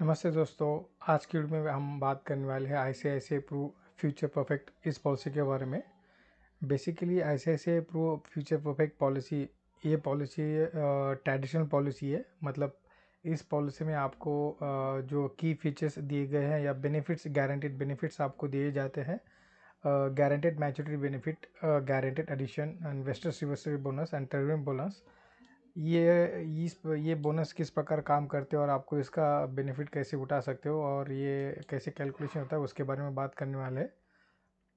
नमस्ते दोस्तों आज की वीडियो में हम बात करने वाले हैं I C I C pro future perfect इस पॉलिसी के बारे में basically I C I C pro future perfect policy ये पॉलिसी ट्रेडिशनल पॉलिसी है मतलब इस पॉलिसी में आपको जो की फीचर्स दिए गए हैं या बेनिफिट्स गारंटेड बेनिफिट्स आपको दिए जाते हैं guaranteed maturity benefit guaranteed addition investors reversionary bonus and term bonus ये इस ये बोनस किस प्रकार काम करते हो और आपको इसका बेनिफिट कैसे उठा सकते हो और ये कैसे कैलकुलेशन होता है उसके बारे में बात करने वाले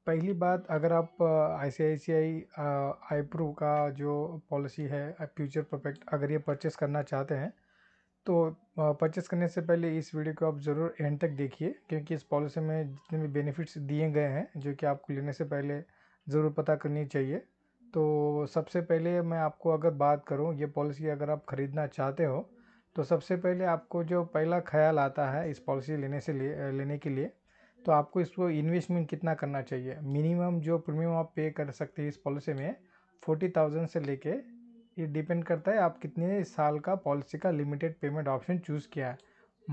पहली बात अगर आप आई C I C I I pro का जो पॉलिसी है फ्यूचर परफेक्ट अगर ये परचेस करना चाहते हैं तो परचेस करने से पहले इस वीडियो को आप ज़रूर एंड तक देखिए क्योंकि इस पॉलिसी में जितने भी बेनिफिट्स दिए गए हैं जो कि आपको लेने से पहले ज़रूर पता करनी चाहिए तो सबसे पहले मैं आपको अगर बात करूँ ये पॉलिसी अगर आप ख़रीदना चाहते हो तो सबसे पहले आपको जो पहला ख्याल आता है इस पॉलिसी लेने से ले लेने के लिए तो आपको इसको इन्वेस्टमेंट कितना करना चाहिए मिनिमम जो प्रीमियम आप पे कर सकते हैं इस पॉलिसी में फोर्टी थाउजेंड से लेके ये डिपेंड करता है आप कितने साल का पॉलिसी का लिमिटेड पेमेंट ऑप्शन चूज़ किया है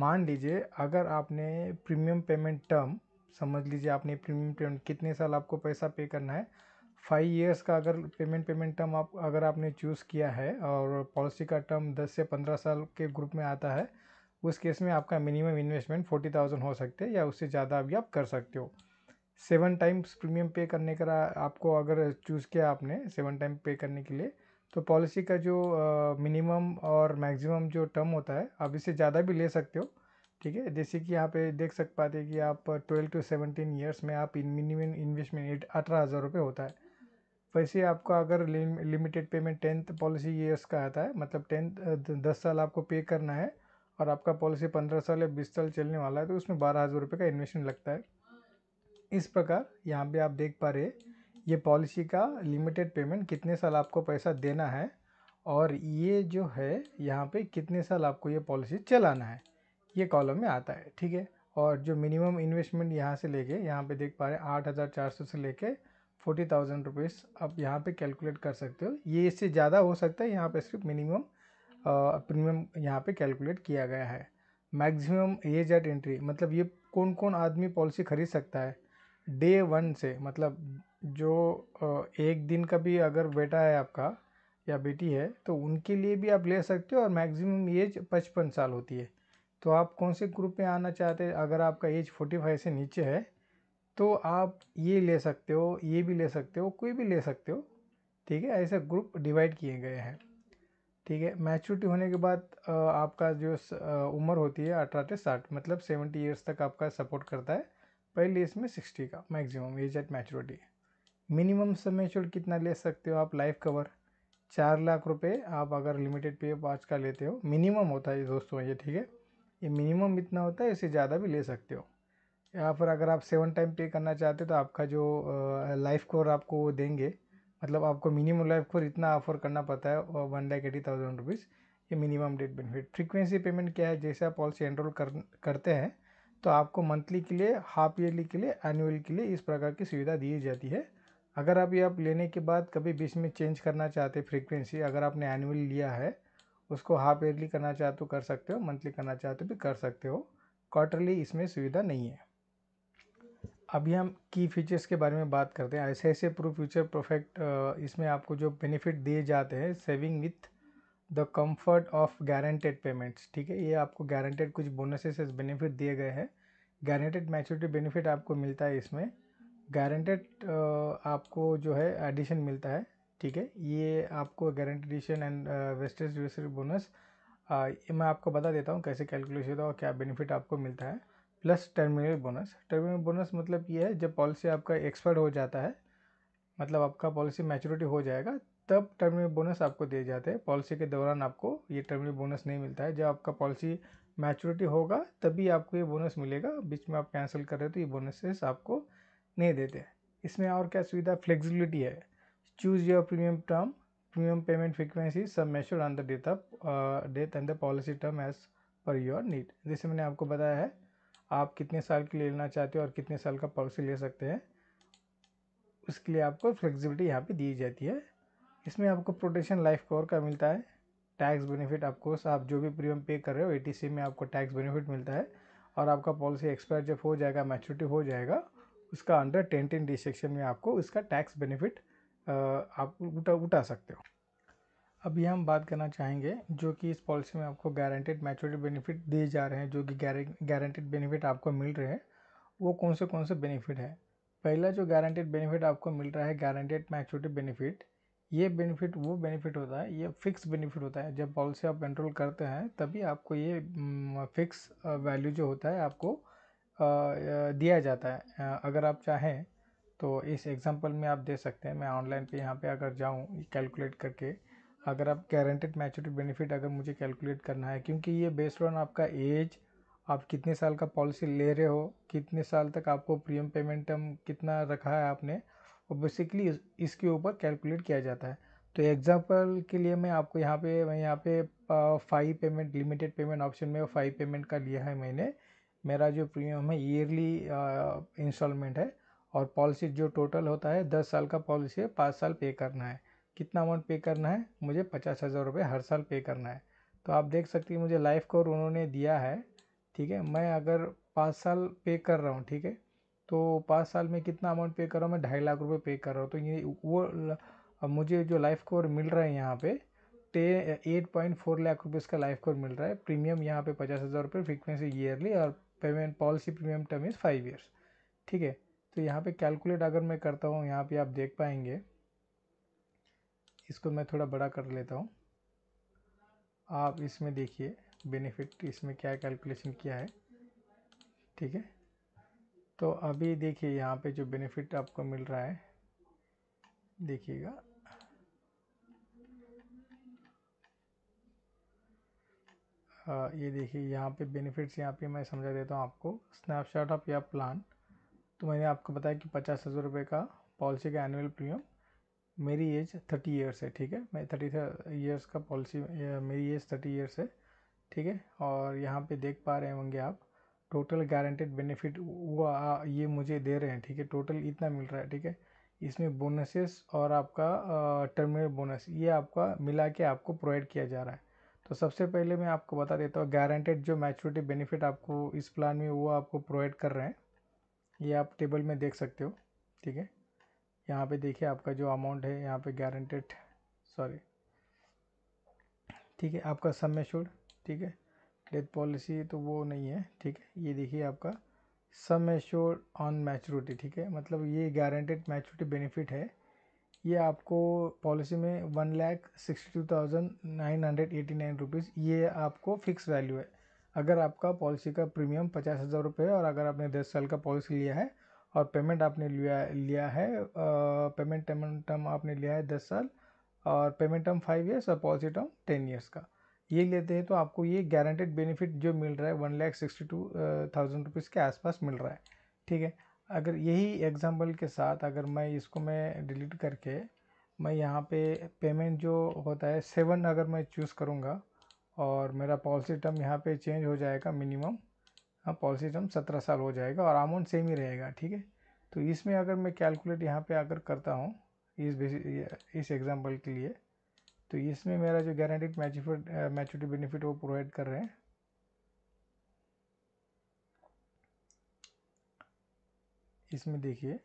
मान लीजिए अगर आपने प्रीमियम पेमेंट टर्म समझ लीजिए आपने प्रीमियम पेमेंट कितने साल आपको पैसा पे करना है फाइव इयर्स का अगर पेमेंट पेमेंट टर्म आप अगर आपने चूज़ किया है और पॉलिसी का टर्म दस से पंद्रह साल के ग्रुप में आता है उस केस में आपका मिनिमम इन्वेस्टमेंट फोर्टी थाउजेंड हो सकते हैं या उससे ज़्यादा भी आप कर सकते हो सेवन टाइम्स प्रीमियम पे करने का आपको अगर चूज़ किया आपने सेवन टाइम पे करने के लिए तो पॉलिसी का जो मिनिमम और मैक्सिमम जो टर्म होता है आप इससे ज़्यादा भी ले सकते हो ठीक है जैसे कि यहाँ पे देख सक पाते हैं कि आप ट्वेल्व टू सेवनटीन ईयर्स में आप इन मिनिमम इन्वेस्टमेंट एट अठारह हज़ार रुपये होता है वैसे आपका अगर limited payment tenth policy years का आता है मतलब टेंथ दस साल आपको पे करना है और आपका पॉलिसी पंद्रह साल या बीस साल चलने वाला है तो उसमें बारह हज़ार रुपये का इन्वेस्टमेंट लगता है इस प्रकार यहाँ पे आप देख पा रहे ये पॉलिसी का लिमिटेड पेमेंट कितने साल आपको पैसा देना है और ये जो है यहाँ पे कितने साल आपको ये पॉलिसी चलाना है ये कॉलम में आता है ठीक है और जो मिनिमम इन्वेस्टमेंट यहाँ से लेके यहाँ पे देख पा रहे हैं आठ हज़ार चार सौ से लेके फोर्टी थाउजेंड रुपीज़ आप यहाँ पे कैलकुलेट कर सकते हो ये इससे ज़्यादा हो सकता है यहाँ पे सिर्फ मिनिमम प्रीमियम यहाँ पे कैलकुलेट किया गया है मैक्सिमम एज एट एंट्री मतलब ये कौन कौन आदमी पॉलिसी खरीद सकता है डे वन से मतलब जो एक दिन का भी अगर बेटा है आपका या बेटी है तो उनके लिए भी आप ले सकते हो और मैक्सिमम एज पचपन साल होती है तो आप कौन से ग्रुप में आना चाहते हैं अगर आपका एज फोर्टी फाइव से नीचे है तो आप ये ले सकते हो ये भी ले सकते हो कोई भी ले सकते हो ठीक है ऐसे ग्रुप डिवाइड किए गए हैं ठीक है मैच्योरिटी होने के बाद आपका जो उम्र होती है अठारह से साठ मतलब सेवेंटी ईयर्स तक आपका सपोर्ट करता है पहले इसमें सिक्सटी का maximum age at maturity minimum सब मैच्योर कितना ले सकते हो आप लाइफ कवर चार लाख रुपए आप अगर लिमिटेड पे पाँच का लेते हो मिनिमम होता है दोस्तों ये ठीक है ये मिनिमम इतना होता है इससे ज़्यादा भी ले सकते हो यहाँ पर अगर आप सेवन टाइम पे करना चाहते हो तो आपका जो लाइफ कोर आपको वो देंगे मतलब आपको मिनिमम लाइफ कोर इतना ऑफर करना पड़ता है one lakh eighty thousand rupees ये minimum death benefit frequency payment क्या है जैसे आप पॉलिसी एनरोल कर करते हैं तो आपको मंथली के लिए हाफ ईयरली के लिए एनुअल के लिए इस प्रकार की सुविधा दी जाती है अगर आप ये आप लेने के बाद कभी बीच में चेंज करना चाहते फ्रीक्वेंसी अगर आपने एनुअल लिया है उसको हाफ ईयरली करना चाहते हो कर सकते हो मंथली करना चाहते हो भी कर सकते हो क्वार्टरली इसमें सुविधा नहीं है अभी हम की फीचर्स के बारे में बात करते हैं ऐसे ऐसे प्रो फ्यूचर परफेक्ट इसमें आपको जो बेनिफिट दिए जाते हैं saving with the comfort of guaranteed payments ठीक है ये आपको गारंटेड कुछ बोनसेस बेनिफिट दिए गए हैं गारंटेड मैच्योरिटी बेनिफिट आपको मिलता है इसमें गारंटेड आपको जो है एडिशन मिलता है ठीक है ये आपको guarantee addition and wastage bonus मैं आपको बता देता हूँ कैसे कैलकुलेशन और क्या बेनिफिट आपको मिलता है plus terminal bonus terminal bonus मतलब ये है जब पॉलिसी आपका एक्सपायर हो जाता है मतलब आपका पॉलिसी मैच्योरिटी हो जाएगा तब टर्मिनल बोनस आपको दिए जाते हैं पॉलिसी के दौरान आपको ये टर्मिनल बोनस नहीं मिलता है जब आपका पॉलिसी मैच्योरिटी होगा तभी आपको ये बोनस मिलेगा बीच में आप कैंसिल कर रहे हो तो ये बोनसेस आपको नहीं देते इसमें और क्या सुविधा फ्लेक्सिबिलिटी है choose your premium term premium payment frequency सब measured on the date of date and the policy term as per your need जैसे मैंने आपको बताया है आप कितने साल के लिए लेना चाहते हो और कितने साल का पॉलिसी ले सकते हैं उसके लिए आपको फ्लेक्सिबिलिटी यहाँ पे दी जाती है इसमें आपको प्रोटेक्शन लाइफ कवर का मिलता है टैक्स बेनिफिट आपको आप जो भी प्रीमियम पे कर रहे हो ए में आपको टैक्स बेनिफिट मिलता है और आपका पॉलिसी एक्सपायर जब हो जाएगा मैच्योरिटी हो जाएगा उसका under ten ten D section में आपको उसका टैक्स बेनिफिट आप उठा उठा सकते हो अभी हम बात करना चाहेंगे जो कि इस पॉलिसी में आपको गारंटेड मैच्योरिटी बेनिफिट दिए जा रहे हैं जो कि गारंटेड बेनिफिट आपको मिल रहे हैं वो कौन से कौन से बेनिफिट है पहला जो गारंटेड बेनिफिट आपको मिल रहा है गारंटेड मैच्योरिटी बेनिफिट ये बेनिफिट वो बेनिफिट होता है ये फिक्स बेनिफिट होता है जब पॉलिसी आप एनरोल करते हैं तभी आपको ये फिक्स वैल्यू जो होता है आपको दिया जाता है अगर आप चाहें तो इस एग्ज़ाम्पल में आप दे सकते हैं मैं ऑनलाइन पे यहाँ पे अगर जाऊँ कैलकुलेट करके अगर आप गारंटेड मैच्योरिटी बेनिफिट अगर मुझे कैलकुलेट करना है क्योंकि ये बेस्ड ऑन आपका एज आप कितने साल का पॉलिसी ले रहे हो कितने साल तक आपको प्रीमियम पेमेंट कितना रखा है आपने और बेसिकली इसके ऊपर कैलकुलेट किया जाता है तो एग्जांपल के लिए मैं आपको यहाँ पे मैं यहाँ पे five payment limited payment option में फाइव पेमेंट का लिया है मैंने मेरा जो प्रीमियम है ईयरली इंस्टॉलमेंट है और पॉलिसी जो टोटल होता है दस साल का पॉलिसी है पाँच साल पे करना है कितना अमाउंट पे करना है मुझे पचास हज़ार रुपये हर साल पे करना है तो आप देख सकते हैं मुझे लाइफ कोर उन्होंने दिया है ठीक है मैं अगर पाँच साल पे कर रहा हूँ ठीक है तो पाँच साल में कितना अमाउंट पे कर रहा हूँ मैं ढाई लाख रुपये पे कर रहा हूँ तो ये वो मुझे जो लाइफ कोर मिल रहा है यहाँ पर टे एट पॉइंट फोर लाख रुपये का लाइफ कोर मिल रहा है प्रीमियम यहाँ पे पचास हज़ार रुपये फ्रिक्वेंसी ईयरली और payment policy premium term is five years ठीक है तो यहाँ पे कैलकुलेट अगर मैं करता हूँ यहाँ पे आप देख पाएंगे इसको मैं थोड़ा बड़ा कर लेता हूँ आप इसमें देखिए बेनिफिट इसमें क्या कैलकुलेशन किया है ठीक है तो अभी देखिए यहाँ पे जो बेनिफिट आपको मिल रहा है देखिएगा ये देखिए यहाँ पे बेनिफिट्स यहाँ पे मैं समझा देता हूँ आपको स्नैपशॉट ऑफ या प्लान तो मैंने आपको बताया कि पचास हज़ार रुपये का पॉलिसी का एनुअल प्रीमियम मेरी एज थर्टी ईयर्स है ठीक है मैं थर्टी ईयर्स का पॉलिसी मेरी एज थर्टी ईयर्स है ठीक है और यहाँ पे देख पा रहे होंगे आप टोटल गारंटेड बेनिफिट वो ये मुझे दे रहे हैं ठीक है टोटल इतना मिल रहा है ठीक है इसमें बोनसेस और आपका टर्मिनल बोनस ये आपका मिला के आपको प्रोवाइड किया जा रहा है तो सबसे पहले मैं आपको बता देता हूँ गारंटेड जो मैच्योरिटी बेनिफिट आपको इस प्लान में वो आपको प्रोवाइड कर रहे हैं ये आप टेबल में देख सकते हो ठीक है यहाँ पे देखिए आपका जो अमाउंट है यहाँ पे गारंटेड सॉरी ठीक है आपका सम एश्योर्ड ठीक है डेथ पॉलिसी तो वो नहीं है ठीक है ये देखिए आपका सम एश्योर्ड ऑन मैचोरिटी ठीक है मतलब ये गारंटेड मैचोरिटी बेनिफिट है ये आपको पॉलिसी में one lakh sixty two thousand nine hundred eighty nine rupees ये आपको फिक्स वैल्यू है अगर आपका पॉलिसी का प्रीमियम पचास हज़ार रुपये है और अगर आपने दस साल का पॉलिसी लिया है और पेमेंट आपने लिया लिया है पेमेंट टर्म टर्म आपने लिया है दस साल और पेमेंट टर्म फाइव ईयर्स और पॉलिसी टर्म टेन ईयर्स का ये लेते हैं तो आपको ये गारंटेड बेनिफिट जो मिल रहा है one lakh sixty two thousand rupees के आसपास मिल रहा है ठीक है अगर यही एग्जाम्पल के साथ अगर मैं इसको मैं डिलीट करके मैं यहाँ पे पेमेंट जो होता है सेवन अगर मैं चूज़ करूँगा और मेरा पॉलिसी टर्म यहाँ पे चेंज हो जाएगा मिनिमम हाँ पॉलिसी टर्म सत्रह साल हो जाएगा और अमाउंट सेम ही रहेगा ठीक है तो इसमें अगर मैं कैलकुलेट यहाँ पे अगर करता हूँ इस इस एग्जांपल के लिए तो इसमें मेरा जो गारंटीड मैचिफिट मैच्योरिटी बेनिफिट वो प्रोवाइड कर रहे हैं इसमें देखिए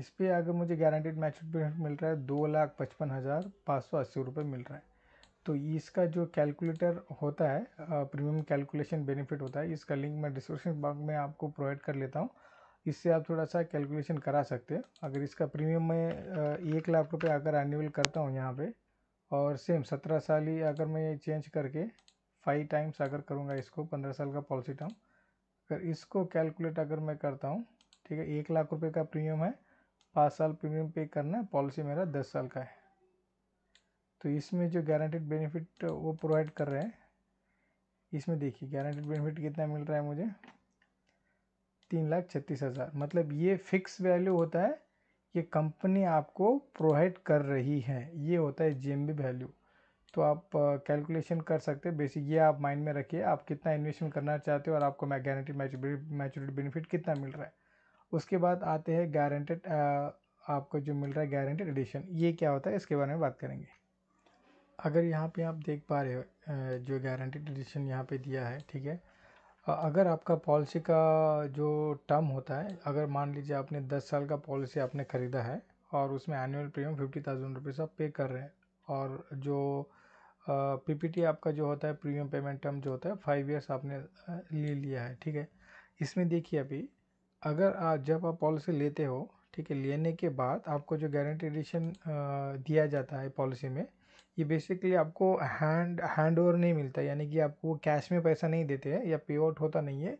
इस पर अगर मुझे गारंटीड मैचोरिटी बेनिफिट मिल रहा है दो लाख पचपन हज़ार पाँच सौ अस्सी रुपये मिल रहा है तो इसका जो कैलकुलेटर होता है प्रीमियम कैलकुलेशन बेनिफिट होता है इसका लिंक मैं डिस्क्रिप्शन बॉक्स में आपको प्रोवाइड कर लेता हूँ इससे आप थोड़ा सा कैलकुलेशन करा सकते हैं अगर इसका प्रीमियम मैं एक लाख रुपये अगर एनुअल करता हूँ यहाँ पे और सेम सत्रह साल ही अगर मैं ये चेंज करके फाइव टाइम्स अगर करूँगा इसको पंद्रह साल का पॉलिसी टर्म अगर इसको कैलकुलेट अगर मैं करता हूँ ठीक है एक लाख रुपये का प्रीमियम है पाँच साल प्रीमियम पे करना है पॉलिसी मेरा दस साल का है तो इसमें जो गारंटेड बेनिफिट वो प्रोवाइड कर रहे हैं इसमें देखिए गारंटेड बेनिफिट कितना मिल रहा है मुझे तीन लाख छत्तीस हज़ार मतलब ये फिक्स वैल्यू होता है ये कंपनी आपको प्रोवाइड कर रही है ये होता है बी वैल्यू तो आप कैलकुलेशन कर सकते हैं बेसिक ये आप माइंड में रखिए आप कितना इन्वेस्टमेंट करना चाहते हो और आपको मैं गारंटी मैचोरिटी बेनिफिट कितना मिल रहा है उसके बाद आते हैं गारंटेड आपको जो मिल रहा है गारंटेड एडिशन ये क्या होता है इसके बारे में बात करेंगे अगर यहाँ पे आप देख पा रहे हो जो गारंटीड एडिशन यहाँ पे दिया है ठीक है अगर आपका पॉलिसी का जो टर्म होता है अगर मान लीजिए आपने दस साल का पॉलिसी आपने ख़रीदा है और उसमें annual premium fifty thousand rupees आप पे कर रहे हैं और जो पीपीटी आपका जो होता है प्रीमियम पेमेंट टर्म जो होता है फाइव इयर्स आपने ले लिया है ठीक है इसमें देखिए अभी अगर आप जब आप पॉलिसी लेते हो ठीक है लेने के बाद आपको जो गारंटी एडिशन दिया जाता है पॉलिसी में ये बेसिकली आपको हैंड हैंड ओवर नहीं मिलता यानी कि आपको कैश में पैसा नहीं देते हैं या पे आउट होता नहीं है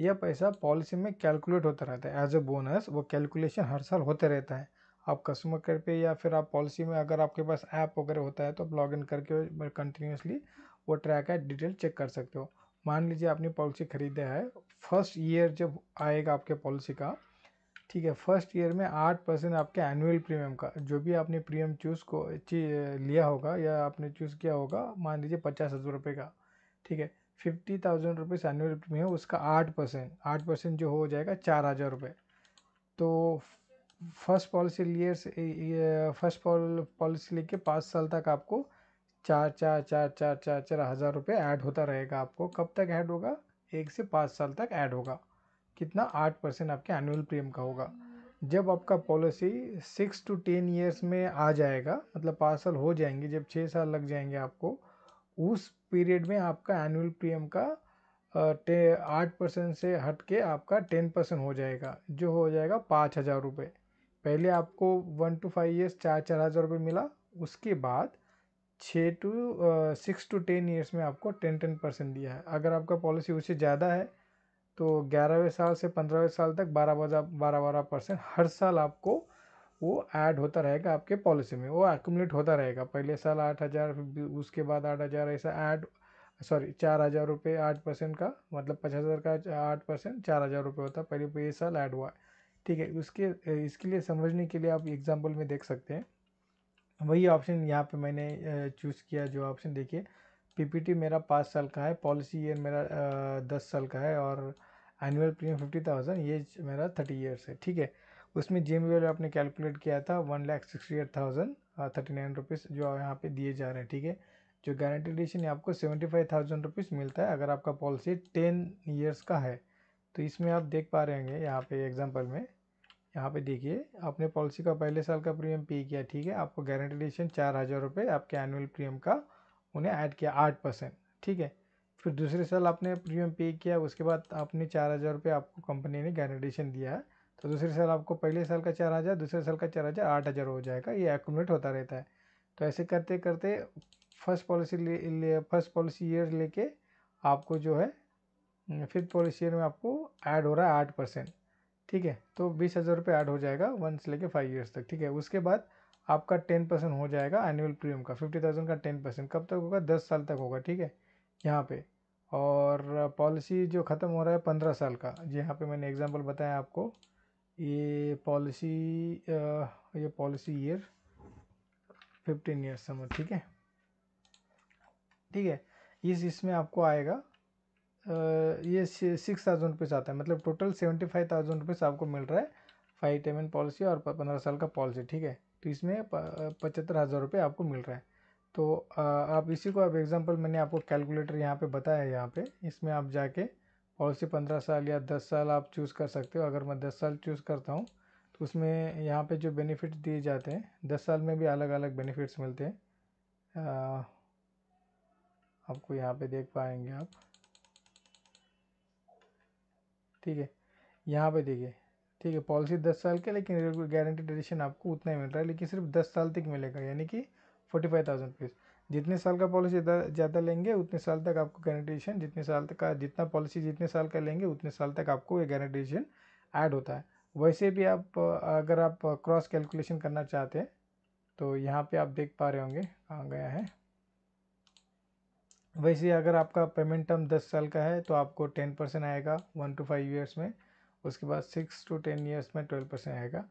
यह पैसा पॉलिसी में कैलकुलेट होता रहता है एज अ बोनस वो कैलकुलेशन हर साल होते रहता है आप कस्टमर केयर पे या फिर आप पॉलिसी में अगर आपके पास ऐप वगैरह होता है तो आप लॉग इन करके कंटिन्यूसली वो ट्रैक है डिटेल चेक कर सकते हो मान लीजिए आपने पॉलिसी ख़रीदा है फर्स्ट ईयर जब आएगा आपके पॉलिसी का ठीक है फर्स्ट ईयर में आठ परसेंट आपके एनुअल प्रीमियम का जो भी आपने प्रीमियम चूज़ को लिया होगा या आपने चूज़ किया होगा मान लीजिए पचास हज़ार रुपये का ठीक है fifty thousand rupees annual premium उसका आठ परसेंट आठ परसेंट जो हो जाएगा चार हज़ार रुपये तो फर्स्ट पॉलिसी लिए फर्स्ट पॉलिसी लेके पाँच साल तक आपको चार चार चार चार चार चार हज़ार रुपये ऐड होता रहेगा आपको कब तक ऐड होगा एक से पाँच साल तक ऐड होगा कितना आठ परसेंट आपके एनुअल प्रीमियम का होगा जब आपका policy six to ten years में आ जाएगा मतलब पाँच साल हो जाएंगे जब छः साल लग जाएंगे आपको उस पीरियड में आपका एनुअल प्रीमियम का आठ परसेंट से हट के आपका टेन परसेंट हो जाएगा जो हो जाएगा पाँच हज़ार रुपये पहले आपको वन टू फाइव ईयर्स चार चार हज़ार रुपये मिला उसके बाद छः to six to ten years में आपको टेन टेन परसेंट दिया है अगर आपका पॉलिसी उससे ज़्यादा है तो ग्यारहवें साल से पंद्रहवें साल तक बारह बजा बारह बारह परसेंट हर साल आपको वो ऐड होता रहेगा आपके पॉलिसी में वो एक्यूमलेट होता रहेगा पहले साल आठ हज़ार उसके बाद आठ हज़ार ऐसा ऐड सॉरी चार हज़ार रुपये आठ परसेंट का मतलब पचास हज़ार का आठ परसेंट चार हज़ार रुपये होता पहले ये साल ऐड हुआ है ठीक है उसके इसके लिए समझने के लिए आप एग्ज़ाम्पल में देख सकते हैं वही ऑप्शन यहाँ पे मैंने चूज़ किया जो ऑप्शन देखिए पीपीटी मेरा पाँच साल का है पॉलिसी ईयर मेरा दस साल का है और एनुअल प्रीमियम फिफ्टी थाउजेंड ये मेरा थर्टी ईयर्स है ठीक है उसमें जी एम वैल्यू आपने कैलकुलेट किया था one lakh sixty eight thousand thirty nine rupees जो यहाँ पे दिए जा रहे हैं ठीक है जो गारंटी एडिशन आपको सेवेंटी फाइव थाउजेंड रुपीज़ मिलता है अगर आपका पॉलिसी टेन ईयर्स का है तो इसमें आप देख पा रहे होंगे यहाँ पे एग्जांपल में यहाँ पे देखिए आपने पॉलिसी का पहले साल का प्रीमियम पे किया ठीक है आपको गारंटी एडिशन चार हज़ार रुपये आपके एनुअल प्रीमियम का उन्हें ऐड किया आठ परसेंट ठीक है फिर दूसरे साल आपने प्रीमियम पे किया उसके बाद आपने चार हज़ार रुपये आपको कंपनी ने गारंटेशन दिया है तो दूसरे साल आपको पहले साल का चार हज़ार दूसरे साल का चार हज़ार आठ हज़ार हो जाएगा ये एकोमेट होता रहता है तो ऐसे करते करते फर्स्ट पॉलिसी ले, फर्स्ट पॉलिसी ईयर लेके आपको जो है फिफ्थ पॉलिसी ईयर में आपको ऐड हो रहा है आठ परसेंट ठीक है तो बीस हज़ार रुपये ऐड हो जाएगा वन से लेके फाइव ईयर्स तक ठीक है उसके बाद आपका टेन परसेंट हो जाएगा एनुअल प्रीमियम का फिफ्टी थाउजेंड का टेन परसेंट कब तक होगा दस साल तक होगा ठीक है यहाँ पे और पॉलिसी जो ख़त्म हो रहा है पंद्रह साल का यहाँ पे मैंने एग्जांपल बताया आपको ये पॉलिसी ये पॉलिसी ईयर फिफ्टीन ईयर्स समझ ठीक है ठीक है इस इसमें आपको आएगा ये सिक्स थाउजेंड रुपीज़ आता है मतलब total seventy five thousand rupees आपको मिल रहा है फाइव टेम पॉलिसी और पंद्रह साल का पॉलिसी ठीक है तो इसमें पचहत्तर हज़ार रुपये आपको मिल रहा है तो आप इसी को अब एग्ज़ाम्पल मैंने आपको कैलकुलेटर यहाँ पे बताया है यहाँ पे इसमें आप जाके पॉलिसी पंद्रह साल या दस साल आप चूज़ कर सकते हो अगर मैं दस साल चूज़ करता हूँ तो उसमें यहाँ पे जो बेनिफिट्स दिए जाते हैं दस साल में भी अलग अलग बेनिफिट्स मिलते हैं आ, आपको यहाँ पे देख पाएंगे आप ठीक है यहाँ पे देखिए ठीक है पॉलिसी दस साल के लेकिन गारंटी ड्यूरेशन आपको उतना ही मिल रहा है लेकिन सिर्फ दस साल तक मिलेगा यानी कि फोर्टी फाइव थाउजेंड रुपीज़ जितने साल का पॉलिसी ज़्यादा लेंगे उतने साल तक आपको गारंटीशन जितने साल तक का जितना पॉलिसी जितने साल का लेंगे उतने साल तक आपको ये गारंटीशन ऐड होता है वैसे भी आप अगर आप क्रॉस कैलकुलेशन करना चाहते हैं तो यहाँ पे आप देख पा रहे होंगे कहाँ गया है वैसे अगर आपका पेमेंट टर्म दस साल का है तो आपको टेन परसेंट आएगा वन टू फाइव ईयर्स में उसके बाद सिक्स टू टेन ईयर्स में ट्वेल्व परसेंट आएगा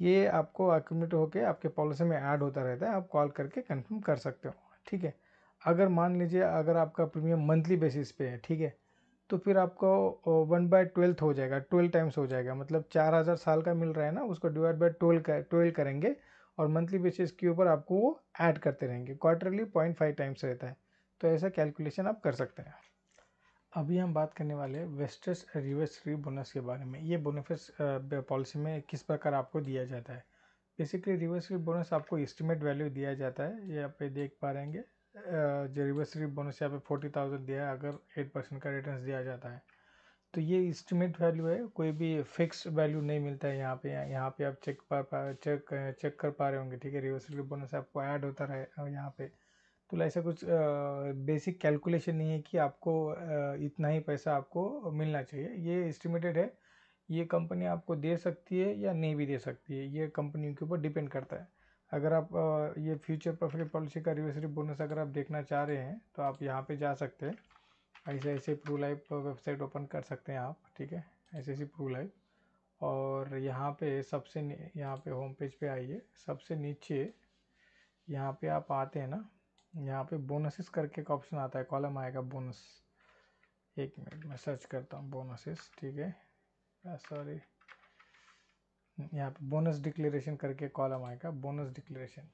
ये आपको एक्यूमलेट होकर आपके पॉलिसी में ऐड होता रहता है आप कॉल करके कंफर्म कर सकते हो ठीक है अगर मान लीजिए अगर आपका प्रीमियम मंथली बेसिस पे है ठीक है तो फिर आपको वन बाय ट्वेल्थ हो जाएगा ट्वेल्व टाइम्स हो जाएगा मतलब चार हज़ार साल का मिल रहा है ना उसको डिवाइड बाय ट्वेल्व कर ट्वेल्व करेंगे और मंथली बेसिस के ऊपर आपको वो ऐड करते रहेंगे क्वार्टरली पॉइंट फाइव टाइम्स रहता है तो ऐसा कैलकुलेशन आप कर सकते हैं अभी हम बात करने वाले हैं रिवर्स बोनस के बारे में ये बोनिफिस पॉलिसी में किस प्रकार आपको दिया जाता है बेसिकली रिवेस्ट्री बोनस आपको एस्टिमेट वैल्यू दिया जाता है ये आप देख पा रहेंगे जो रिवेस्ट्री बोनस यहाँ पे फोर्टी थाउजेंड दिया है अगर एट परसेंट का रिटर्न दिया जाता है तो ये इस्टीमेट वैल्यू है कोई भी फिक्स वैल्यू नहीं मिलता है यहाँ पे यहाँ पे आप चेक पा, पा चेक चेक कर पा रहे होंगे ठीक है रिवर्स बोनस आपको ऐड होता रहे यहाँ पे तो ऐसा कुछ बेसिक कैलकुलेशन नहीं है कि आपको इतना ही पैसा आपको मिलना चाहिए ये एस्टिमेटेड है ये कंपनी आपको दे सकती है या नहीं भी दे सकती है ये कंपनी के ऊपर डिपेंड करता है अगर आप ये फ्यूचर प्रॉफिट पॉलिसी का रिवर्सरी बोनस अगर आप देखना चाह रहे हैं तो आप यहाँ पे जा सकते हैं ऐसे ऐसे प्रू लाइफ वेबसाइट ओपन कर सकते हैं आप ठीक है ऐसे ऐसी प्रू लाइफ और यहाँ पे सबसे यहाँ पे होम पेज पे आइए सबसे नीचे यहाँ पे आप आते हैं ना यहाँ पे बोनसेस करके एक ऑप्शन आता है कॉलम आएगा बोनस एक मिनट मैं सर्च करता हूँ बोनसेस ठीक है सॉरी यहाँ पे बोनस डिक्लेरेशन करके कॉलम आएगा बोनस डिक्लेरेशन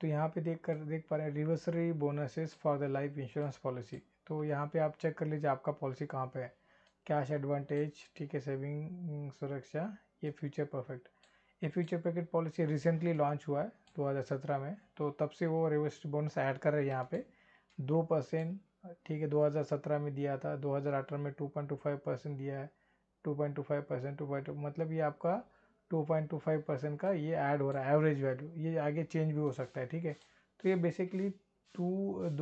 तो यहाँ पे देख कर देख पा रहे हैं reversionary bonuses for the life insurance policy तो यहाँ पे आप चेक कर लीजिए आपका पॉलिसी कहाँ पे है कैश एडवांटेज ठीक है सेविंग सुरक्षा ये फ्यूचर परफेक्ट ये future perfect policy recently launch हुआ है दो हज़ार सत्रह में तो तब से वो रिवेस्ट बोनस ऐड कर रहे हैं यहाँ पे दो परसेंट ठीक है 2017 में दिया था 2018 में 2.25 परसेंट दिया है 2.25 परसेंट टू पॉइंट मतलब ये आपका 2.25 परसेंट का ये ऐड हो रहा है एवरेज वैल्यू ये आगे चेंज भी हो सकता है ठीक है तो ये बेसिकली टू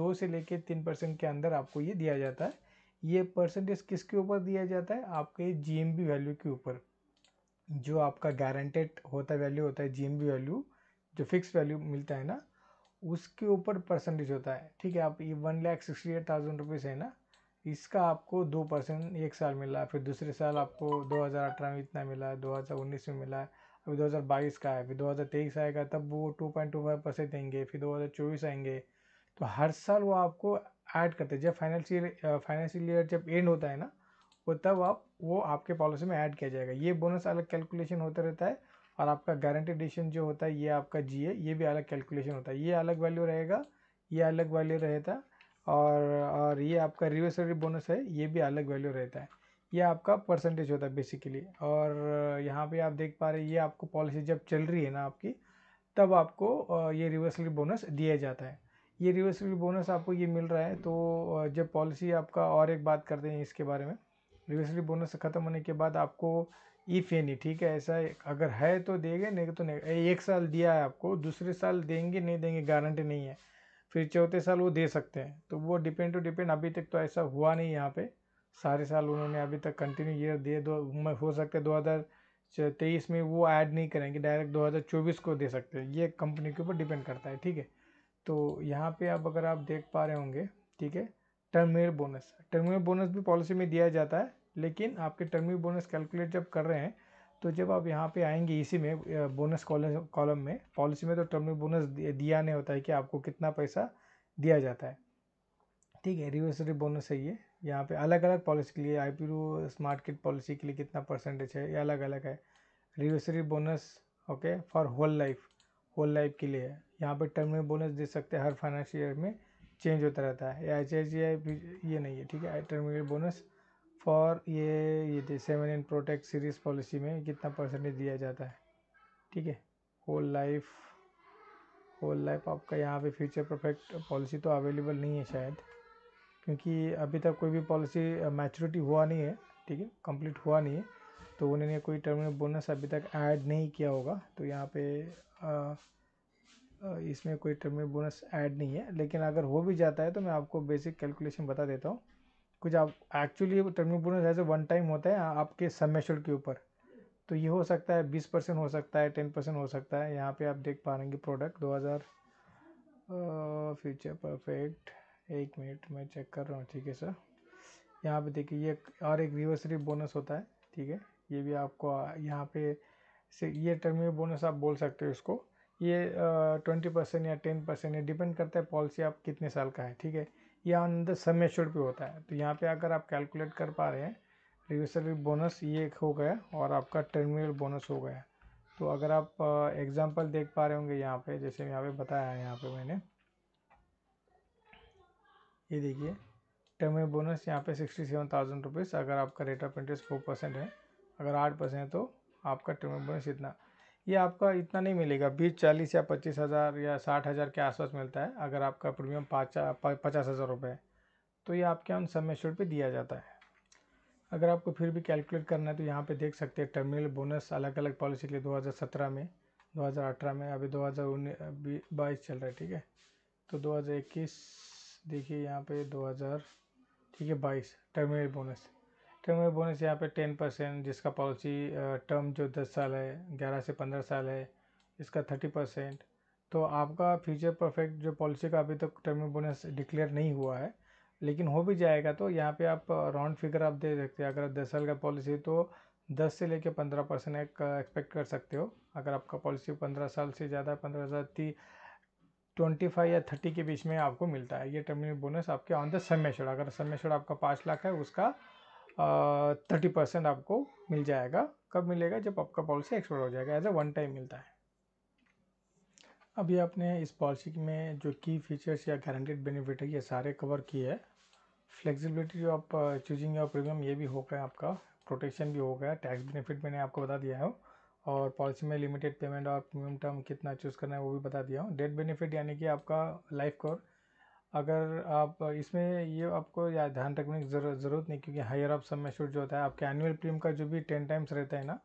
दो से लेके तीन परसेंट के अंदर आपको ये दिया जाता है ये परसेंटेज किसके ऊपर दिया जाता है आपके जी वैल्यू के ऊपर जो आपका गारंटेड होता वैल्यू होता है जी वैल्यू जो फिक्स वैल्यू मिलता है ना उसके ऊपर परसेंटेज होता है ठीक है आप ये one lakh sixty eight thousand rupees है ना इसका आपको दो परसेंट एक साल मिला फिर दूसरे साल आपको दो हज़ार अठारह में इतना मिला दो हज़ार उन्नीस में मिला अभी दो हज़ार बाईस का है फिर तेईस आएगा तब वो two two point five percent देंगे फिर दो हज़ार चौबीस आएंगे तो हर साल वो आपको ऐड करते जब फाइनेंशियल फाइनेंशियल ईयर जब एंड होता है ना वो तब आप वो आपके पॉलिसी में ऐड किया जाएगा ये बोनस अलग कैलकुलेशन होता रहता है और आपका गारंटी एडिशन जो होता है ये आपका जी है ये भी अलग कैलकुलेशन होता है ये अलग वैल्यू रहेगा ये अलग वैल्यू रहता और और ये आपका रिवर्सरी बोनस है ये भी अलग वैल्यू रहता है ये आपका परसेंटेज होता है बेसिकली और यहाँ पे आप देख पा रहे ये आपको पॉलिसी जब चल रही है ना आपकी तब आपको ये रिवर्सरी बोनस दिया जाता है ये रिवर्सरी बोनस आपको ये मिल रहा है तो जब पॉलिसी आपका और एक बात करते हैं इसके बारे में रिवर्सली बोनस ख़त्म होने के बाद आपको इफ़ एनी ठीक है ऐसा अगर है तो देंगे नहीं तो नहीं एक साल दिया है आपको दूसरे साल देंगे नहीं देंगे गारंटी नहीं है फिर चौथे साल वो दे सकते हैं तो वो डिपेंड टू डिपेंड अभी तक तो ऐसा हुआ नहीं यहाँ पे सारे साल उन्होंने अभी तक कंटिन्यू ईयर दिए दो हो सकते दो हज़ार तेईस में वो ऐड नहीं करेंगे डायरेक्ट दो हज़ार चौबीस को दे सकते हैं ये कंपनी के ऊपर डिपेंड करता है ठीक है तो यहाँ पे आप अगर आप देख पा रहे होंगे ठीक है टर्म बोनस टर्म बोनस भी पॉलिसी में दिया जाता है लेकिन आपके टर्मी बोनस कैलकुलेट जब कर रहे हैं तो जब आप यहाँ पे आएंगे इसी में बोनस कॉलम कॉलम में पॉलिसी में तो टर्म बोनस दिया नहीं होता है कि आपको कितना पैसा दिया जाता है ठीक है रिवर्सरी बोनस है ये यहाँ पे अलग अलग पॉलिसी के लिए I P smart kit policy के लिए कितना परसेंटेज है ये अलग अलग है reversionary bonus okay for whole life whole life के लिए यहाँ पर टर्म बोनस दे सकते हैं हर फाइनेंशियल ईयर में चेंज होता रहता है एच एच ये नहीं है ठीक है टर्मिनल बोनस फॉर ये ये seven and protect series policy में कितना परसेंटेज दिया जाता है ठीक है होल लाइफ होल लाइफ आपका यहाँ पे फ्यूचर परफेक्ट पॉलिसी तो अवेलेबल नहीं है शायद क्योंकि अभी तक कोई भी पॉलिसी मैच्योरिटी हुआ नहीं है ठीक है कंप्लीट हुआ नहीं है तो उन्होंने कोई टर्मिनल बोनस अभी तक ऐड नहीं किया होगा तो यहाँ पे इसमें कोई टर्मिनल बोनस ऐड नहीं है लेकिन अगर हो भी जाता है तो मैं आपको बेसिक कैलकुलेशन बता देता हूँ कुछ आप एक्चुअली टर्मिंग बोनस ऐसे वन टाइम होता है आपके समेशन के ऊपर तो ये हो सकता है बीस परसेंट हो सकता है टेन परसेंट हो सकता है यहाँ पे आप देख पा रहे हैं प्रोडक्ट दो हज़ार फ्यूचर परफेक्ट एक मिनट मैं चेक कर रहा हूँ ठीक है सर यहाँ पे देखिए ये और एक रिवर्सरी बोनस होता है ठीक है ये भी आपको यहाँ पे से ये टर्मिंग बोनस आप बोल सकते हो इसको ये ट्वेंटी परसेंट या टेन परसेंट डिपेंड करता है पॉलिसी आप कितने साल का है ठीक है या ऑन द समेश्वर पर होता है तो यहाँ पे अगर आप कैलकुलेट कर पा रहे हैं रिवर्सल बोनस ये एक हो गया और आपका टर्मिनल बोनस हो गया तो अगर आप एग्ज़ाम्पल देख पा रहे होंगे यहाँ पे जैसे यहाँ पे बताया है यहाँ पे मैंने ये देखिए टर्मिनल बोनस यहाँ पे सिक्सटी सेवन थाउजेंड रुपीज़ अगर आपका rate of interest four percent है अगर आठ परसेंट है तो आपका टर्मिनल बोनस इतना ये आपका इतना नहीं मिलेगा बीस चालीस या पच्चीस हज़ार या साठ हज़ार के आसपास मिलता है अगर आपका प्रीमियम पाँच पचास हज़ार रुपये है तो ये आपके ऑन समय मेश्योर पर दिया जाता है अगर आपको फिर भी कैलकुलेट करना है तो यहाँ पे देख सकते हैं टर्मिनल बोनस अलग अलग पॉलिसी के लिए 2017 में 2018 में अभी 2019 बाईस चल रहा है ठीक है तो 2021 देखिए यहाँ पे 2000 ठीक है बाईस टर्मिनल बोनस टर्म तो बोनस यहाँ पे टेन परसेंट जिसका पॉलिसी टर्म जो दस साल है ग्यारह से पंद्रह साल है इसका थर्टी परसेंट तो आपका फ्यूचर परफेक्ट जो पॉलिसी का अभी तक टर्म बोनस डिक्लेयर नहीं हुआ है लेकिन हो भी जाएगा तो यहाँ पे आप राउंड फिगर आप दे सकते हैं अगर दस साल का पॉलिसी तो दस से लेकर पंद्रह परसेंट एक एक्सपेक्ट कर सकते हो अगर आपका पॉलिसी पंद्रह साल से ज़्यादा पंद्रह साल ती ट्वेंटी फाइव या थर्टी के बीच में आपको मिलता है ये टर्मिनल बोनस आपके ऑन द समय समेश्वर अगर समेश्वर आपका पाँच लाख है उसका थर्टी परसेंट आपको मिल जाएगा कब मिलेगा जब आपका पॉलिसी एक्सपायर हो जाएगा एज ए वन टाइम मिलता है अभी आपने इस पॉलिसी में जो की फीचर्स या गारंटेड बेनिफिट है ये सारे कवर किए हैं फ्लेक्सिबिलिटी जो आप चूजिंग योर प्रीमियम ये भी हो गया आपका प्रोटेक्शन भी हो गया टैक्स बेनिफिट मैंने आपको बता दिया है और पॉलिसी में लिमिटेड पेमेंट और प्रीमियम टर्म कितना चूज़ करना है वो भी बता दिया हूँ डेट बेनिफिट यानी कि आपका लाइफ कोर अगर आप इसमें ये आपको या ध्यान रखने की ज़रूरत ज़रूरत नहीं क्योंकि हायर ऑफ सब में जो होता है आपके एनुअल प्रीमियम का जो भी टेन टाइम्स रहता है ना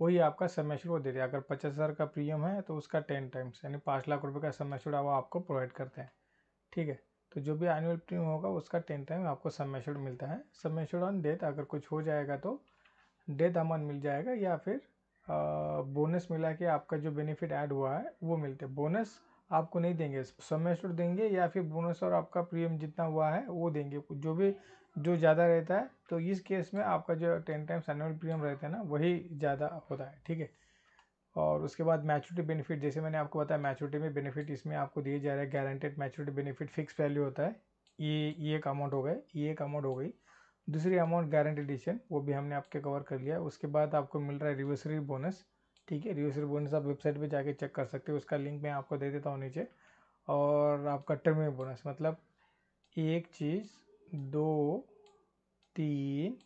वही आपका समय शुरू दे दिया अगर पचास हज़ार का प्रीमियम है तो उसका टेन टाइम्स यानी पाँच लाख रुपये का सब शुरू वो आपको प्रोवाइड करते हैं ठीक है तो जो भी एनुअल प्रीमियम होगा उसका टेन टाइम आपको सब शुरू मिलता है सब शुरू ऑन डेथ अगर कुछ हो जाएगा तो डेथ अमाउंट मिल जाएगा या फिर बोनस मिला के आपका जो बेनिफिट ऐड हुआ है वो मिलते बोनस आपको नहीं देंगे समय देंगे या फिर बोनस और आपका प्रीमियम जितना हुआ है वो देंगे जो भी जो ज़्यादा रहता है तो इस केस में आपका जो टेन टाइम्स एनुअल प्रीमियम रहता है ना वही ज़्यादा होता है ठीक है और उसके बाद मैच्योरिटी बेनिफिट जैसे मैंने आपको बताया मैच्योरिटी में बेनिफिट इसमें आपको दिए जा रहा है guaranteed maturity benefit fix value होता है ये ये एक अमाउंट हो गए ये एक अमाउंट हो गई दूसरी अमाउंट गारंटी एडिशन वो भी हमने आपके कवर कर लिया उसके बाद आपको मिल रहा है रिवर्सरी बोनस ठीक है रिवर्स बोनस आप वेबसाइट पे जाके चेक कर सकते हो उसका लिंक मैं आपको दे देता हूँ नीचे और आपका टर्मिनल बोनस मतलब एक चीज़ दो तीन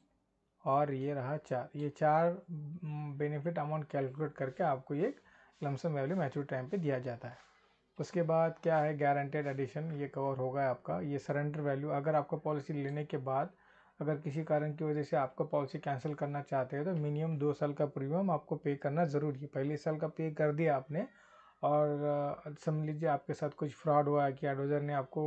और ये रहा चार ये चार बेनिफिट अमाउंट कैलकुलेट करके आपको एक लमसम वैल्यू मैच्योर टाइम पे दिया जाता है उसके बाद क्या है गारंटेड एडिशन ये कवर होगा आपका ये सरेंडर वैल्यू अगर आपको पॉलिसी लेने के बाद अगर किसी कारण की वजह से आपका पॉलिसी कैंसिल करना चाहते हैं तो मिनिमम दो साल का प्रीमियम आपको पे करना ज़रूरी है पहले साल का पे कर दिया आपने और समझ लीजिए आपके साथ कुछ फ्रॉड हुआ है कि एडवाइज़र ने आपको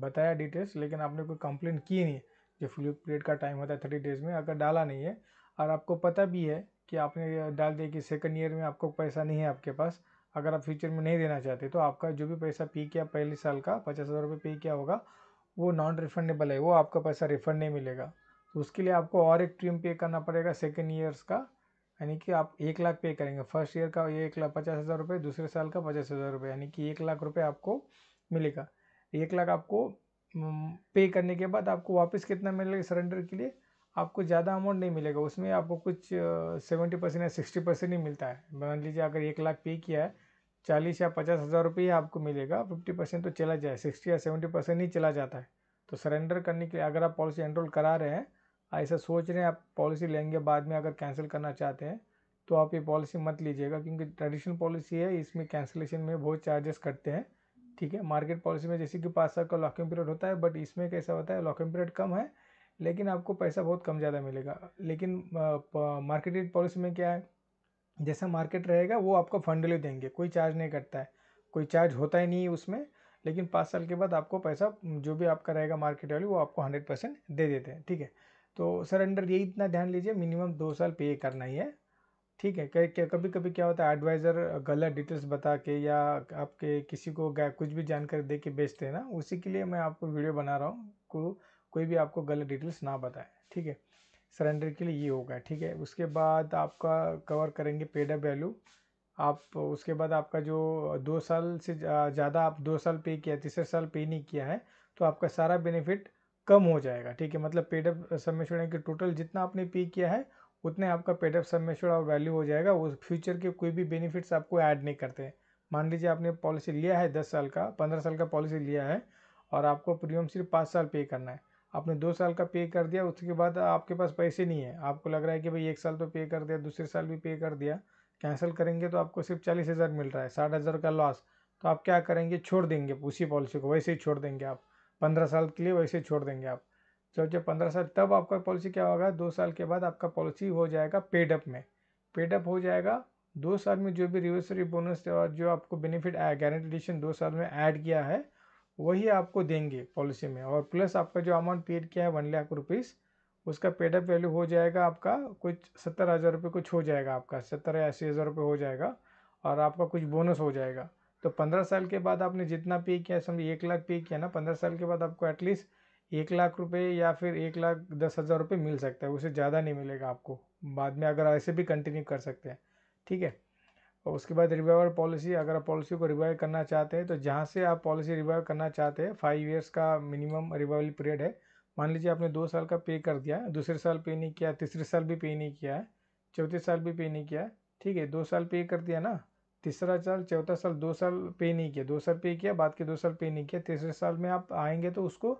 बताया डिटेल्स लेकिन आपने कोई कंप्लेंट की नहीं जो फ्लू पीरियड का टाइम होता है थर्टी डेज में अगर डाला नहीं है और आपको पता भी है कि आपने डाल दिया कि सेकेंड ईयर में आपको पैसा नहीं है आपके पास अगर आप फ्यूचर में नहीं देना चाहते तो आपका जो भी पैसा पे किया पहले साल का पचास हज़ार रुपये पे किया होगा वो नॉन रिफंडेबल है वो आपका पैसा रिफंड नहीं मिलेगा तो उसके लिए आपको और एक ट्रीम पे करना पड़ेगा सेकेंड ईयर्स का यानी कि आप एक लाख पे करेंगे फर्स्ट ईयर का एक लाख पचास हज़ार रुपये दूसरे साल का पचास हज़ार रुपये यानी कि एक लाख रुपये आपको मिलेगा एक लाख आपको पे करने के बाद आपको वापस कितना मिलेगा सरेंडर के लिए आपको ज़्यादा अमाउंट नहीं मिलेगा उसमें आपको कुछ सेवेंटी परसेंट या सिक्सटी परसेंट ही मिलता है मान लीजिए अगर एक लाख पे किया है चालीस या पचास हज़ार रुपये आपको मिलेगा फिफ्टी परसेंट तो चला जाए सिक्सटी या सेवेंटी परसेंट ही चला जाता है तो सरेंडर करने के लिए अगर आप पॉलिसी एनरोल करा रहे हैं ऐसा सोच रहे हैं आप पॉलिसी लेंगे बाद में अगर कैंसिल करना चाहते हैं तो आप ये पॉलिसी मत लीजिएगा क्योंकि ट्रेडिशनल पॉलिसी है इसमें कैंसिलेशन में बहुत चार्जेस कटते हैं ठीक है मार्केट पॉलिसी में जैसे कि पाँच साल का लॉकिंग पीरियड होता है बट इसमें कैसा होता है लॉकिंग पीरियड कम है लेकिन आपको पैसा बहुत कम ज़्यादा मिलेगा लेकिन मार्केटेड पॉलिसी में क्या है जैसा मार्केट रहेगा वो आपको फंड ले देंगे कोई चार्ज नहीं कटता है कोई चार्ज होता ही नहीं है उसमें लेकिन पाँच साल के बाद आपको पैसा जो भी आपका रहेगा मार्केट वैल्यू वो आपको हंड्रेड परसेंट दे देते हैं ठीक है तो सर अंडर ये इतना ध्यान लीजिए मिनिमम दो साल पे करना ही है ठीक है क्या कभी कभी क्या होता है एडवाइज़र गलत डिटेल्स बता के या आपके किसी को कुछ भी जानकारी दे के बेचते हैं ना उसी के लिए मैं आपको वीडियो बना रहा हूँ को कोई भी आपको गलत डिटेल्स ना बताए ठीक है सरेंडर के लिए ये होगा ठीक है उसके बाद आपका कवर करेंगे पेड अप वैल्यू आप उसके बाद आपका जो दो साल से ज़्यादा आप दो साल पे किया तीसरे साल पे नहीं किया है तो आपका सारा बेनिफिट कम हो जाएगा ठीक है मतलब पेड अप सबमिशन के टोटल जितना आपने पे किया है उतने आपका पेड अप सबमिशन और वैल्यू हो जाएगा वो फ्यूचर के कोई भी बेनिफिट्स आपको ऐड नहीं करते मान लीजिए आपने पॉलिसी लिया है दस साल का पंद्रह साल का पॉलिसी लिया है और आपको प्रीमियम सिर्फ पाँच साल पे करना है आपने दो साल का पे कर दिया उसके बाद आपके पास पैसे नहीं है आपको लग रहा है कि भाई एक साल तो पे कर दिया दूसरे साल भी पे कर दिया कैंसिल करेंगे तो आपको सिर्फ चालीस हज़ार मिल रहा है साठ हज़ार का लॉस तो आप क्या करेंगे छोड़ देंगे उसी पॉलिसी को वैसे ही छोड़ देंगे आप पंद्रह साल के लिए वैसे ही छोड़ देंगे आप जब जब पंद्रह साल तब आपका पॉलिसी क्या होगा दो साल के बाद आपका पॉलिसी हो जाएगा पेडअप में पेडअप हो जाएगा दो साल में जो भी रिवर्सरी बोनस और जो आपको बेनिफिट आया गारंटी एडिशन दो साल में ऐड किया है वही आपको देंगे पॉलिसी में और प्लस आपका जो अमाउंट पेड किया है वन लाख रुपीज़ उसका पेडअप वैल्यू हो जाएगा आपका कुछ सत्तर हज़ार रुपये कुछ हो जाएगा आपका सत्तर या अस्सी हज़ार रुपये हो जाएगा और आपका कुछ बोनस हो जाएगा तो पंद्रह साल के बाद आपने जितना पे किया समझिए एक लाख पे किया ना पंद्रह साल के बाद आपको एटलीस्ट एक लाख रुपये या फिर एक लाख दस हज़ार रुपये मिल सकता है उसे ज़्यादा नहीं मिलेगा आपको बाद में अगर ऐसे भी कंटिन्यू कर सकते हैं ठीक है और उसके बाद रिवाइवर पॉलिसी अगर आप पॉलिसी को रिवाइव करना चाहते हैं तो जहाँ से आप पॉलिसी रिवाइव करना चाहते हैं फाइव ईयर्स का मिनिमम रिवाइवल पीरियड है मान लीजिए आपने दो साल का पे कर दिया दूसरे साल पे नहीं किया तीसरे साल भी पे नहीं किया है चौथे साल भी पे नहीं किया ठीक है दो साल पे कर दिया ना तीसरा साल चौथा साल दो साल पे नहीं किया दो साल पे किया बाद के दो साल पे नहीं किया तीसरे साल में आप आएंगे तो उसको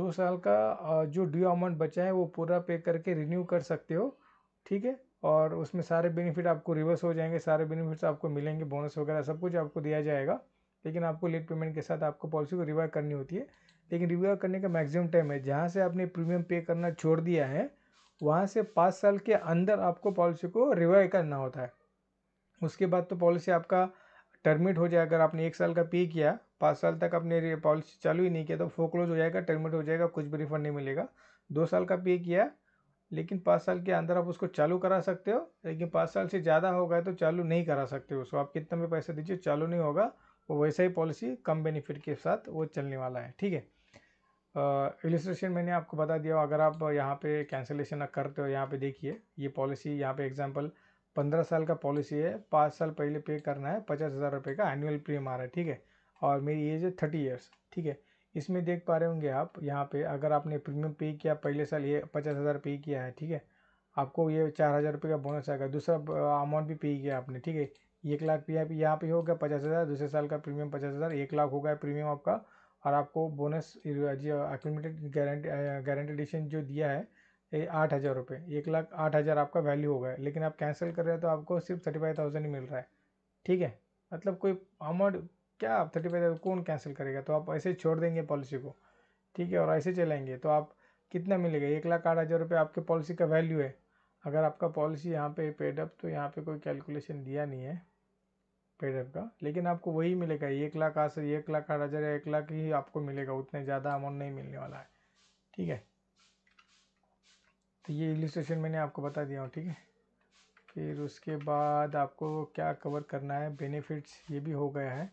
दो साल का जो ड्यू अमाउंट बचा है वो पूरा पे करके रिन्यू कर सकते हो ठीक है और उसमें सारे बेनिफिट आपको रिवर्स हो जाएंगे सारे बेनिफिट्स आपको मिलेंगे बोनस वगैरह सब कुछ आपको दिया जाएगा लेकिन आपको लेट पेमेंट के साथ आपको पॉलिसी को रिवाइव करनी होती है लेकिन रिवाइव करने का मैक्सिमम टाइम है जहाँ से आपने प्रीमियम पे करना छोड़ दिया है वहाँ से पाँच साल के अंदर आपको पॉलिसी को रिवाइव करना होता है उसके बाद तो पॉलिसी आपका टर्मिनेट हो जाए अगर आपने एक साल का पे किया पाँच साल तक आपने पॉलिसी चालू ही नहीं किया तो फोक्लोज हो जाएगा टर्मिनेट हो जाएगा कुछ भी रिफंड नहीं मिलेगा दो साल का पे किया लेकिन पाँच साल के अंदर आप उसको चालू करा सकते हो लेकिन पाँच साल से ज़्यादा हो गए तो चालू नहीं करा सकते हो उसको आप कितने भी पैसे दीजिए चालू नहीं होगा वो वैसा ही पॉलिसी कम बेनिफिट के साथ वो चलने वाला है ठीक है इलिस्ट्रेशन मैंने आपको बता दिया अगर आप यहाँ पे कैंसिलेशन करते हो यहाँ पे देखिए ये पॉलिसी यहाँ पे एग्जांपल पंद्रह साल का पॉलिसी है पाँच साल पहले पे करना है पचास हज़ार रुपये का एनुअल प्रीमियम आ रहा है ठीक है और मेरी एज है थर्टी ईयर्स ठीक है इसमें देख पा रहे होंगे आप यहाँ पे अगर आपने प्रीमियम पे किया पहले साल ये पचास हज़ार पे किया है ठीक है आपको ये चार हज़ार रुपये का बोनस आएगा दूसरा अमाउंट भी पे किया आपने ठीक है एक लाख पे यहाँ पे गया पचास हज़ार दूसरे साल का प्रीमियम पचास हज़ार एक लाख होगा प्रीमियम आपका और आपको बोनस जो अक्यूमलेटेड गारंटी गारंटी एडिशन जो दिया है ये आठ हज़ार रुपये एक लाख आठ हज़ार आपका वैल्यू होगा लेकिन आप कैंसिल कर रहे हैं तो आपको सिर्फ थर्टी फाइव थाउजेंड ही मिल रहा है ठीक है मतलब कोई अमाउंट क्या आप थर्टी फाइव कौन कैंसिल करेगा तो आप ऐसे ही छोड़ देंगे पॉलिसी को ठीक है और ऐसे चलाएंगे तो आप कितना मिलेगा एक लाख आठ हज़ार रुपये आपके पॉलिसी का वैल्यू है अगर आपका पॉलिसी यहाँ पे पेड अप तो यहाँ पे कोई कैलकुलेशन दिया नहीं है पेड अप का लेकिन आपको वही मिलेगा एक लाख आठ से एक लाख आठ हज़ार या एक लाख ही आपको मिलेगा उतने ज़्यादा अमाउंट नहीं मिलने वाला है ठीक है तो ये इलिस्ट्रेशन मैंने आपको बता दिया हूँ ठीक है फिर उसके बाद आपको क्या कवर करना है बेनिफिट्स ये भी हो गया है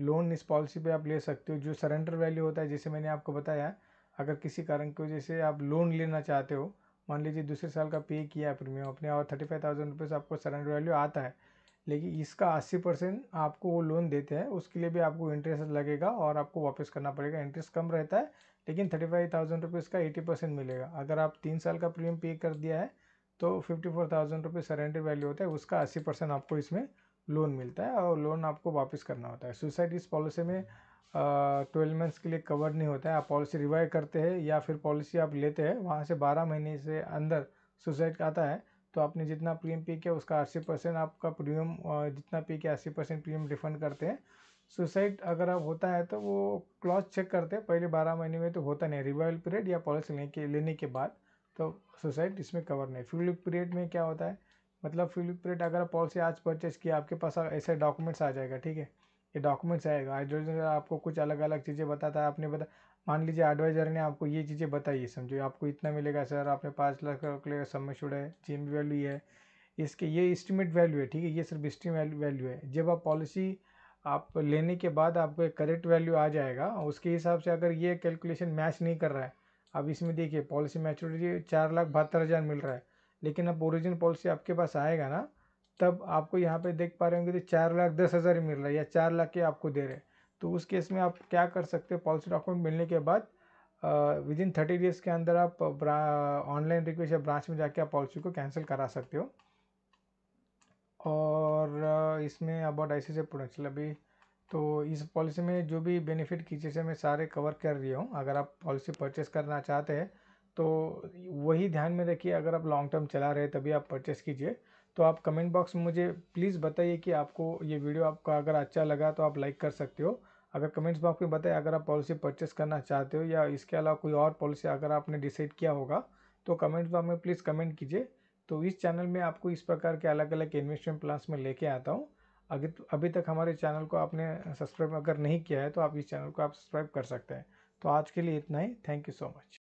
लोन इस पॉलिसी पे आप ले सकते हो जो सरेंडर वैल्यू होता है जैसे मैंने आपको बताया अगर किसी कारण की वजह से आप लोन लेना चाहते हो मान लीजिए दूसरे साल का पे किया है प्रीमियम अपने और थर्टी फाइव थाउजेंड रुपीज़ आपको सरेंडर वैल्यू आता है लेकिन इसका अस्सी परसेंट आपको वो लोन देते हैं उसके लिए भी आपको इंटरेस्ट लगेगा और आपको वापस करना पड़ेगा इंटरेस्ट कम रहता है लेकिन थर्टी फाइव थाउजेंड रुपीज़ का एटी परसेंट मिलेगा अगर आप तीन साल का प्रीमियम पे कर दिया है तो fifty four thousand rupees surrender value होता है उसका अस्सी परसेंट आपको इसमें लोन मिलता है और लोन आपको वापस करना होता है सुसाइड इस पॉलिसी में ट्वेल्व मंथ्स के लिए कवर नहीं होता है आप पॉलिसी रिवाइव करते हैं या फिर पॉलिसी आप लेते हैं वहाँ से बारह महीने से अंदर सुसाइड आता है तो आपने जितना प्रीमियम पे किया उसका अस्सी परसेंट आपका प्रीमियम जितना पे किया अस्सी परसेंट प्रीमियम रिफंड करते हैं सुसाइड अगर आप होता है तो वो क्लॉज चेक करते हैं पहले बारह महीने में तो होता नहीं रिवाइवल पीरियड या पॉलिसी लेने के लेने के बाद तो सुसाइड इसमें कवर नहीं फ्यूल पीरियड में क्या होता है मतलब फ्लिपरेट अगर आप पॉलिसी आज परचेज किया आपके पास ऐसे डॉक्यूमेंट्स आ जाएगा ठीक है ये डॉक्यूमेंट्स आएगा एडवाइजर आपको कुछ अलग अलग चीज़ें बताता है आपने बता मान लीजिए एडवाइजर ने आपको ये चीज़ें बताई समझो आपको इतना मिलेगा सर आपने पाँच लाख का छोड़ा है जी वैल्यू है इसके ये इस्टीमेट वैल्यू है ठीक है ये सिर्फ इस्टीमेट वैल्यू है जब आप पॉलिसी आप लेने के बाद आपको एक करेक्ट वैल्यू आ जाएगा उसके हिसाब से अगर ये कैलकुलेशन मैच नहीं कर रहा है अब इसमें देखिए पॉलिसी मैच्योरिटी चार लाख बहत्तर हज़ार मिल रहा है लेकिन अब ओरिजिन पॉलिसी आपके पास आएगा ना तब आपको यहाँ पे देख पा रहे होंगे तो चार लाख दस हज़ार ही मिल रहा है या चार लाख के आपको दे रहे तो उस केस में आप क्या कर सकते हो पॉलिसी डॉक्यूमेंट मिलने के बाद विद इन थर्टी डेज़ के अंदर आप ऑनलाइन रिक्वेस्ट या ब्रांच में जाके आप पॉलिसी को कैंसिल करा सकते हो और इसमें अबाउट आई सी पोटेंशियल अभी तो इस पॉलिसी में जो भी बेनिफिट की चीज़ें मैं सारे कवर कर रही हूँ अगर आप पॉलिसी परचेस करना चाहते हैं तो वही ध्यान में रखिए अगर आप लॉन्ग टर्म चला रहे तभी आप परचेस कीजिए तो आप कमेंट बॉक्स में मुझे प्लीज़ बताइए कि आपको ये वीडियो आपका अगर अच्छा लगा तो आप लाइक कर सकते हो अगर कमेंट्स बॉक्स में बताएं अगर आप पॉलिसी परचेस करना चाहते हो या इसके अलावा कोई और पॉलिसी अगर आपने डिसाइड किया होगा तो कमेंट्स बॉक्स में प्लीज़ कमेंट कीजिए तो इस चैनल में आपको इस प्रकार के अलग अलग इन्वेस्टमेंट प्लान्स में लेके आता हूँ अगर तो, अभी तक हमारे चैनल को आपने सब्सक्राइब अगर नहीं किया है तो आप इस चैनल को आप सब्सक्राइब कर सकते हैं तो आज के लिए इतना ही थैंक यू सो मच